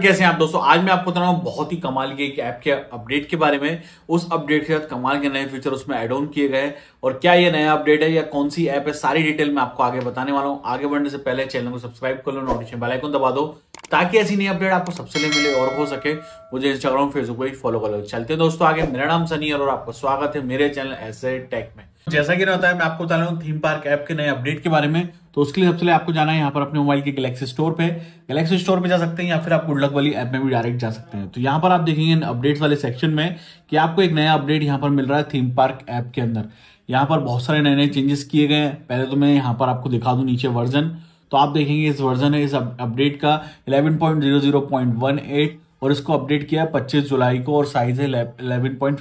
कैसे हैं आप दोस्तों आज मैं आपको बता रहा हूँ बहुत ही कमाल की एक ऐप के अपडेट के बारे में उस अपडेट के साथ कमाल के नए फीचर उसमें एड ऑन किए गए और क्या ये नया अपडेट है या कौन सी ऐप है सारी डिटेल मैं आपको आगे बताने वाला हूँ आगे बढ़ने से पहले चैनल को सब्सक्राइब कर लो नोटिफिकेशन बेल आइकन दबा दो ताकि ऐसी नई अपडेट आपको सबसे पहले मिले और हो सके मुझे इंस्टाग्राम फेसबुक पर फॉलो कर लो चलते दोस्तों आगे मेरा नाम सनी और आपका स्वागत है मेरे चैनल ऐसे टेक में जैसा कि होता है मैं आपको बता रहा हूँ थीम पार्क ऐप के नए अपडेट के बारे में तो उसके लिए सबसे पहले आपको जाना है यहाँ पर अपने मोबाइल के गैलेक्सी स्टोर पे गैलेक्सी स्टोर पे जा सकते हैं या फिर आप गुडलक वाली ऐप में भी डायरेक्ट जा सकते हैं तो यहाँ पर आप देखेंगे अपडेट वाले सेक्शन में कि आपको एक नया अपडेट यहाँ पर मिल रहा है थीम पार्क ऐप के अंदर यहाँ पर बहुत सारे नए नए चेंजेस किए गए हैं पहले तो मैं यहाँ पर आपको दिखा दूँ नीचे वर्जन तो आप देखेंगे इस वर्जन है इस अपडेट का इलेवन और इसको अपडेट किया है पच्चीस जुलाई को और साइज है इलेवन पॉइंट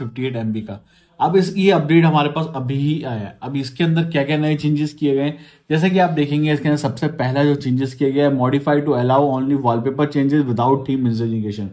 का अब इस ये अपडेट हमारे पास अभी ही आया है अब इसके अंदर क्या क्या नए चेंजेस किए गए जैसे कि आप देखेंगे इसके अंदर सबसे पहला जो चेंजेस किया गया है modified to allow only wallpaper changes without theme इंसर्जिकेशन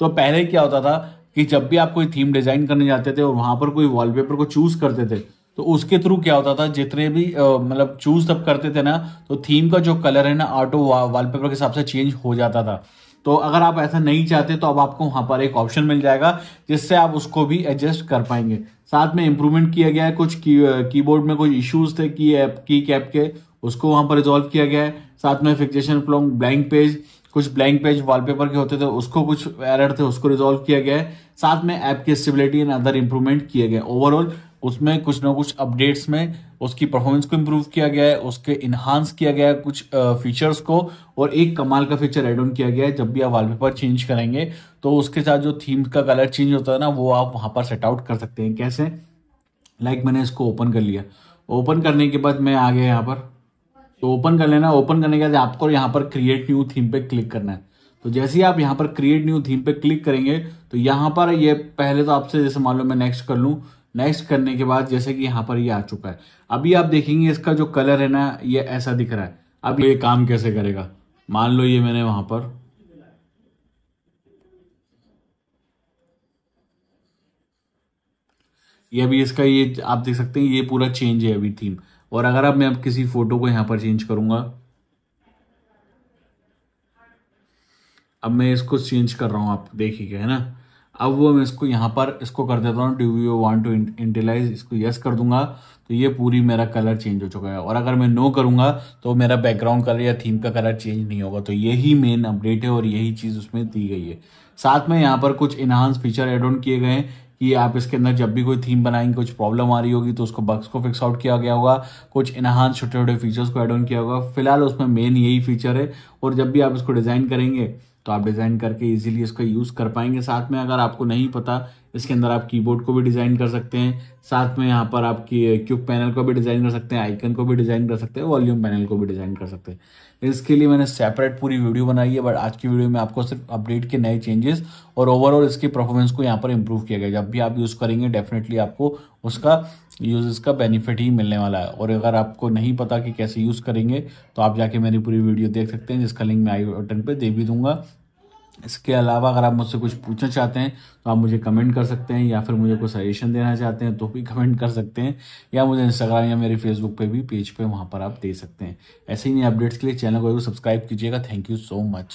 तो पहले क्या होता था कि जब भी आप कोई थीम डिजाइन करने जाते थे और वहां पर कोई वॉलपेपर को चूज करते थे तो उसके थ्रू क्या होता था जितने भी मतलब चूज तब करते थे ना तो थीम का जो कलर है ना ऑटो वॉलपेपर के हिसाब से चेंज हो जाता था तो अगर आप ऐसा नहीं चाहते तो अब आपको वहां पर एक ऑप्शन मिल जाएगा जिससे आप उसको भी एडजस्ट कर पाएंगे साथ में इंप्रूवमेंट किया गया है कुछ की कीबोर्ड uh, में कुछ इश्यूज थे की ऐप की कैप के उसको वहां पर रिजोल्व किया गया है साथ में फिक्सेशन फ्लॉन्ग ब्लैंक पेज कुछ ब्लैंक पेज वॉलपेपर के होते थे उसको कुछ एरर थे उसको रिजोल्व किया गया है साथ में ऐप की स्टेबिलिटी एंड अदर इंप्रूवमेंट किए गए ओवरऑल उसमें कुछ ना कुछ अपडेट्स में उसकी परफॉर्मेंस को इम्प्रूव किया गया है उसके इन्हांस किया गया है कुछ फीचर्स को और एक कमाल का फीचर एड ऑन किया गया है जब भी आप वॉलपेपर चेंज करेंगे तो उसके साथ जो थीम का कलर चेंज होता है ना वो आप वहाँ पर सेट आउट कर सकते हैं कैसे लाइक like मैंने इसको ओपन कर लिया ओपन करने के बाद मैं आ गया यहाँ पर तो ओपन कर लेना ओपन करने के बाद आपको यहाँ पर क्रिएट न्यू थीम पे क्लिक करना है तो जैसे ही आप यहाँ पर क्रिएट न्यू थीम पे क्लिक करेंगे तो यहाँ पर ये पहले तो आपसे जैसे मान लो मैं नेक्स्ट कर लूँ नेक्स्ट करने के बाद जैसे कि यहाँ पर ये यह आ चुका है अभी आप देखेंगे इसका जो कलर है ना ये ऐसा दिख रहा है अब ये काम कैसे करेगा मान लो ये मैंने वहां पर ये अभी इसका ये आप देख सकते हैं ये पूरा चेंज है अभी थीम और अगर अब मैं अब किसी फोटो को यहां पर चेंज करूंगा अब मैं इसको चेंज कर रहा हूं आप देखिएगा है ना अब वो मैं इसको यहाँ पर इसको कर देता हूँ do you want to initialize इसको यस कर दूंगा तो ये पूरी मेरा कलर चेंज हो चुका है और अगर मैं नो करूँगा तो मेरा बैकग्राउंड कलर या थीम का कलर चेंज नहीं होगा तो यही मेन अपडेट है और यही चीज़ उसमें दी गई है साथ में यहाँ पर कुछ इनहांस फीचर एड ऑन किए गए हैं कि आप इसके अंदर जब भी कोई थीम बनाएंगे कुछ प्रॉब्लम आ रही होगी तो उसको बक्स को फिक्स आउट किया गया होगा कुछ इनहांस छोटे छोटे फीचर्स को एड ऑन किया होगा फिलहाल उसमें मेन यही फीचर है और जब भी आप इसको डिज़ाइन करेंगे तो आप डिज़ाइन करके इजीली इसका यूज़ कर पाएंगे साथ में अगर आपको नहीं पता इसके अंदर आप कीबोर्ड को भी डिज़ाइन कर सकते हैं साथ में यहाँ पर आपकी क्यूब पैनल को भी डिज़ाइन कर सकते हैं आइकन को भी डिज़ाइन कर सकते हैं वॉल्यूम पैनल को भी डिज़ाइन कर सकते हैं इसके लिए मैंने सेपरेट पूरी वीडियो बनाई है बट आज की वीडियो में आपको सिर्फ अपडेट के नए चेंजेस और ओवरऑल इसकी परफॉर्मेंस को यहाँ पर इम्प्रूव किया गया जब भी आप यूज़ करेंगे डेफिनेटली आपको उसका यूजर्स का बेनिफिट ही मिलने वाला है और अगर आपको नहीं पता कि कैसे यूज़ करेंगे तो आप जाके मेरी पूरी वीडियो देख सकते हैं जिसका लिंक मैं आई बटन पर दे भी दूंगा इसके अलावा अगर आप मुझसे कुछ पूछना चाहते हैं तो आप मुझे कमेंट कर सकते हैं या फिर मुझे कोई सजेशन देना चाहते हैं तो भी कमेंट कर सकते हैं या मुझे इंस्टाग्राम या मेरे फेसबुक पे भी पेज पे वहाँ पर आप दे सकते हैं ऐसे ही नए अपडेट्स के लिए चैनल को सब्सक्राइब कीजिएगा थैंक यू सो मच